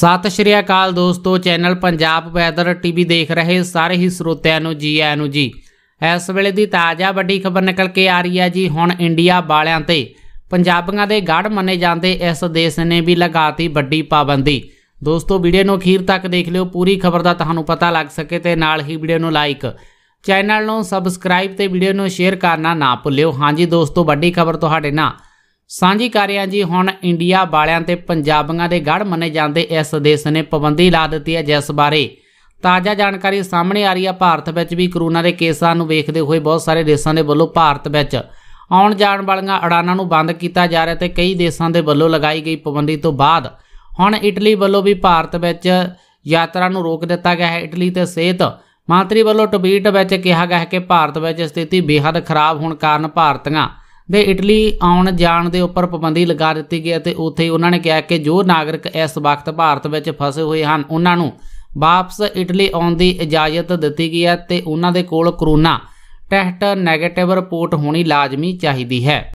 ਸਤਿ ਸ਼੍ਰੀ ਅਕਾਲ ਦੋਸਤੋ channel Punjab weather TV ਦੇਖ ਰਹੇ ਸਾਰੇ ਹੀ ਸਰੋਤਿਆਂ ਨੂੰ ਜੀ ਆਇਆਂ ਨੂੰ ਜੀ ਇਸ ਵੇਲੇ ਦੀ ਤਾਜ਼ਾ ਵੱਡੀ ਖਬਰ ਨਿਕਲ ਕੇ ਆ ਰਹੀ ਹੈ ਜੀ ਹੁਣ ਇੰਡੀਆ ਵਾਲਿਆਂ ਤੇ ਪੰਜਾਬੀਆਂ ਦੇ ਗੜ ਮੰਨੇ ਜਾਂਦੇ ਇਸ ਦੇਸ਼ ਨੇ ਵੀ ਲਗਾਤੀ ਵੱਡੀ ਪਾਬੰਦੀ ਦੋਸਤੋ ਵੀਡੀਓ ਨੂੰ ਅਖੀਰ ਤੱਕ ਦੇਖ ਲਿਓ ਪੂਰੀ ਖਬਰ ਦਾ ਤੁਹਾਨੂੰ ਪਤਾ ਲੱਗ ਸਕੇ ਤੇ ਨਾਲ ਹੀ ਵੀਡੀਓ ਨੂੰ ਲਾਈਕ ਚੈਨਲ ਨੂੰ ਸਬਸਕ੍ਰਾਈਬ ਤੇ ਵੀਡੀਓ ਨੂੰ ਸ਼ੇਅਰ ਕਰਨਾ ਨਾ ਭੁੱਲਿਓ ਹਾਂਜੀ ਦੋਸਤੋ ਵੱਡੀ ਖਬਰ ਤੁਹਾਡੇ ਨਾਲ ਸਾਂਝੀ ਕਰ ਜੀ ਹੁਣ ਇੰਡੀਆ ਵਾਲਿਆਂ ਤੇ ਪੰਜਾਬੀਆਂ ਦੇ ਗੜ ਮੰਨੇ ਜਾਂਦੇ ਇਸ ਦੇਸ਼ ਨੇ ਪਾਬੰਦੀ ਲਾ ਦਿੱਤੀ ਹੈ ਜਿਸ ਬਾਰੇ ਤਾਜ਼ਾ ਜਾਣਕਾਰੀ ਸਾਹਮਣੇ ਆ ਰਹੀ ਹੈ ਭਾਰਤ ਵਿੱਚ ਵੀ ਕਰੋਨਾ ਦੇ ਕੇਸਾਂ ਨੂੰ ਵੇਖਦੇ ਹੋਏ ਬਹੁਤ ਸਾਰੇ ਦੇਸ਼ਾਂ ਦੇ ਵੱਲੋਂ ਭਾਰਤ ਵਿੱਚ ਆਉਣ ਜਾਣ ਵਾਲੀਆਂ ਅੜਾਨਾਂ ਨੂੰ ਬੰਦ ਕੀਤਾ ਜਾ ਰਿਹਾ ਤੇ ਕਈ ਦੇਸ਼ਾਂ ਦੇ ਵੱਲੋਂ ਲਗਾਈ ਗਈ ਪਾਬੰਦੀ ਤੋਂ ਬਾਅਦ ਹੁਣ ਇਟਲੀ ਵੱਲੋਂ ਵੀ ਭਾਰਤ ਵਿੱਚ ਯਾਤਰਾ ਨੂੰ ਰੋਕ ਦਿੱਤਾ ਗਿਆ ਹੈ ਇਟਲੀ ਤੇ ਸਿਹਤ ਮੰਤਰੀ ਵੱਲੋਂ ਟਵੀਟ ਵਿੱਚ ਕਿਹਾ ਗਿਆ ਹੈ ਕਿ ਭਾਰਤ ਵਿੱਚ ਸਥਿਤੀ ਬੇਹੱਦ ਖਰਾਬ ਹੋਣ ਕਾਰਨ ਭਾਰਤੀਆਂ ਦੇ ਇਟਲੀ ਆਉਣ ਜਾਣ ਦੇ ਉੱਪਰ ਪਾਬੰਦੀ ਲਗਾ ਦਿੱਤੀ ਗਈ ਅਤੇ ਉੱਥੇ ਉਹਨਾਂ ਨੇ ਕਿਹਾ ਕਿ ਜੋ ਨਾਗਰਿਕ ਇਸ ਵਕਤ ਭਾਰਤ ਵਿੱਚ ਫਸੇ ਹੋਏ ਹਨ ਉਹਨਾਂ ਨੂੰ ਵਾਪਸ ਇਟਲੀ ਆਉਣ ਦੀ ਇਜਾਜ਼ਤ ਦਿੱਤੀ ਗਈ ਹੈ ਤੇ ਉਹਨਾਂ ਦੇ ਕੋਲ ਕਰੋਨਾ ਟੈਸਟ ਨੈਗੇਟਿਵ ਰਿਪੋਰਟ ਹੋਣੀ ਲਾਜ਼ਮੀ ਚਾਹੀਦੀ ਹੈ